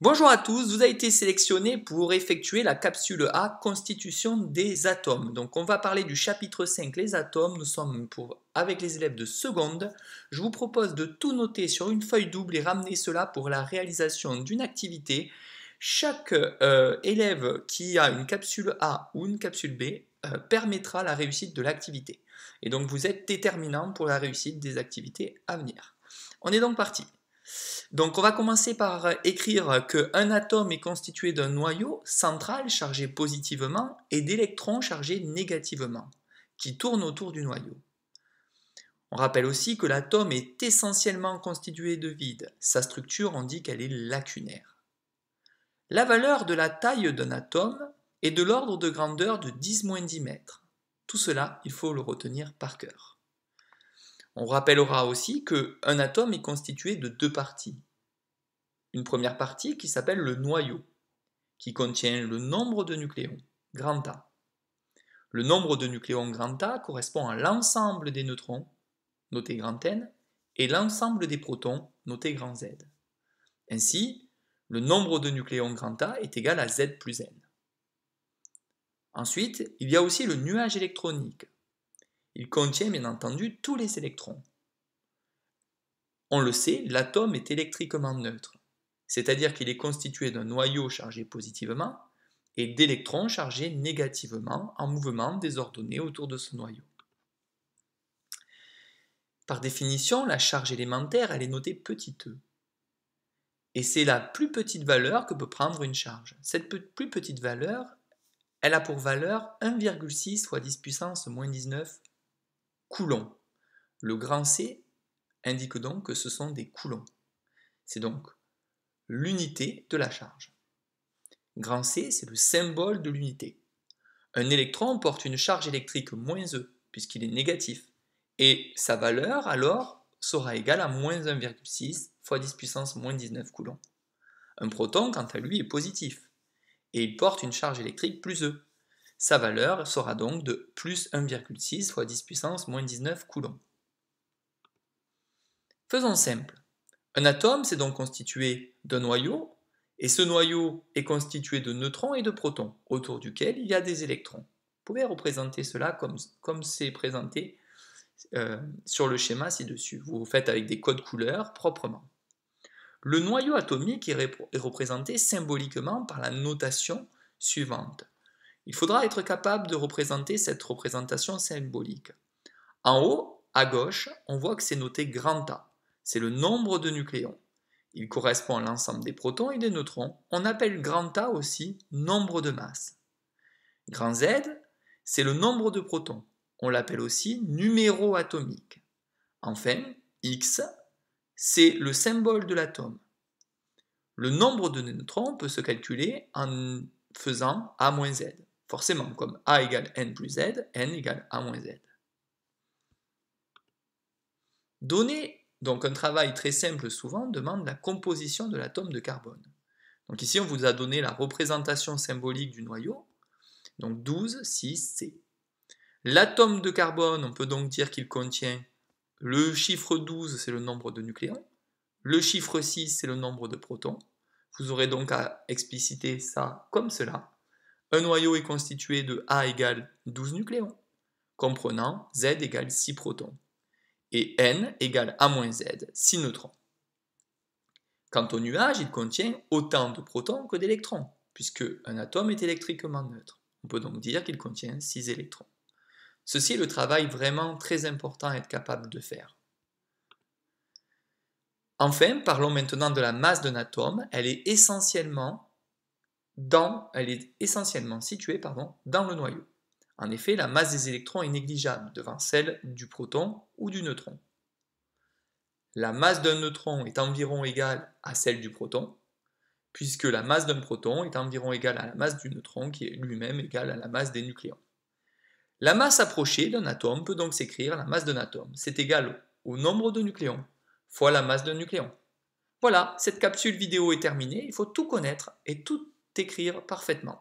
Bonjour à tous, vous avez été sélectionné pour effectuer la capsule A Constitution des atomes. Donc on va parler du chapitre 5, les atomes. Nous sommes pour, avec les élèves de seconde. Je vous propose de tout noter sur une feuille double et ramener cela pour la réalisation d'une activité. Chaque euh, élève qui a une capsule A ou une capsule B euh, permettra la réussite de l'activité. Et donc vous êtes déterminant pour la réussite des activités à venir. On est donc parti. Donc on va commencer par euh, écrire qu'un atome est constitué d'un noyau central chargé positivement et d'électrons chargés négativement, qui tournent autour du noyau. On rappelle aussi que l'atome est essentiellement constitué de vide. Sa structure, on dit qu'elle est lacunaire. La valeur de la taille d'un atome est de l'ordre de grandeur de 10-10 mètres. Tout cela, il faut le retenir par cœur. On rappellera aussi qu'un atome est constitué de deux parties. Une première partie qui s'appelle le noyau, qui contient le nombre de nucléons, grand A. Le nombre de nucléons grand A correspond à l'ensemble des neutrons, noté grand N, et l'ensemble des protons, noté grand Z. Ainsi, le nombre de nucléons grand A est égal à Z plus N. Ensuite, il y a aussi le nuage électronique, il contient bien entendu tous les électrons. On le sait, l'atome est électriquement neutre, c'est-à-dire qu'il est constitué d'un noyau chargé positivement et d'électrons chargés négativement en mouvement désordonné autour de ce noyau. Par définition, la charge élémentaire, elle est notée petit e. Et c'est la plus petite valeur que peut prendre une charge. Cette plus petite valeur, elle a pour valeur 1,6 fois 10 puissance moins 19 coulons. Le grand C indique donc que ce sont des coulons. C'est donc l'unité de la charge. Grand C, c'est le symbole de l'unité. Un électron porte une charge électrique moins E, puisqu'il est négatif, et sa valeur alors sera égale à moins 1,6 fois 10 puissance moins 19 coulombs. Un proton, quant à lui, est positif, et il porte une charge électrique plus E, sa valeur sera donc de plus 1,6 fois 10 puissance moins 19 coulombs. Faisons simple. Un atome, c'est donc constitué d'un noyau, et ce noyau est constitué de neutrons et de protons, autour duquel il y a des électrons. Vous pouvez représenter cela comme c'est présenté euh, sur le schéma ci-dessus. Vous le faites avec des codes couleurs proprement. Le noyau atomique est représenté symboliquement par la notation suivante. Il faudra être capable de représenter cette représentation symbolique. En haut, à gauche, on voit que c'est noté grand A. C'est le nombre de nucléons. Il correspond à l'ensemble des protons et des neutrons. On appelle grand A aussi nombre de masse. Grand Z, c'est le nombre de protons. On l'appelle aussi numéro atomique. Enfin, X, c'est le symbole de l'atome. Le nombre de neutrons peut se calculer en faisant A-Z forcément, comme a égale n plus z, n égale a moins z. Donner, donc un travail très simple souvent, demande la composition de l'atome de carbone. Donc ici, on vous a donné la représentation symbolique du noyau, donc 12, 6, C. L'atome de carbone, on peut donc dire qu'il contient le chiffre 12, c'est le nombre de nucléons, le chiffre 6, c'est le nombre de protons. Vous aurez donc à expliciter ça comme cela. Un noyau est constitué de A égale 12 nucléons, comprenant Z égale 6 protons, et N égale A moins Z, 6 neutrons. Quant au nuage, il contient autant de protons que d'électrons, puisque un atome est électriquement neutre. On peut donc dire qu'il contient 6 électrons. Ceci est le travail vraiment très important à être capable de faire. Enfin, parlons maintenant de la masse d'un atome. Elle est essentiellement dans, elle est essentiellement située pardon, dans le noyau. En effet, la masse des électrons est négligeable devant celle du proton ou du neutron. La masse d'un neutron est environ égale à celle du proton, puisque la masse d'un proton est environ égale à la masse du neutron, qui est lui-même égale à la masse des nucléons. La masse approchée d'un atome peut donc s'écrire la masse d'un atome. C'est égal au nombre de nucléons fois la masse d'un nucléon. Voilà, cette capsule vidéo est terminée. Il faut tout connaître et tout t'écrire parfaitement.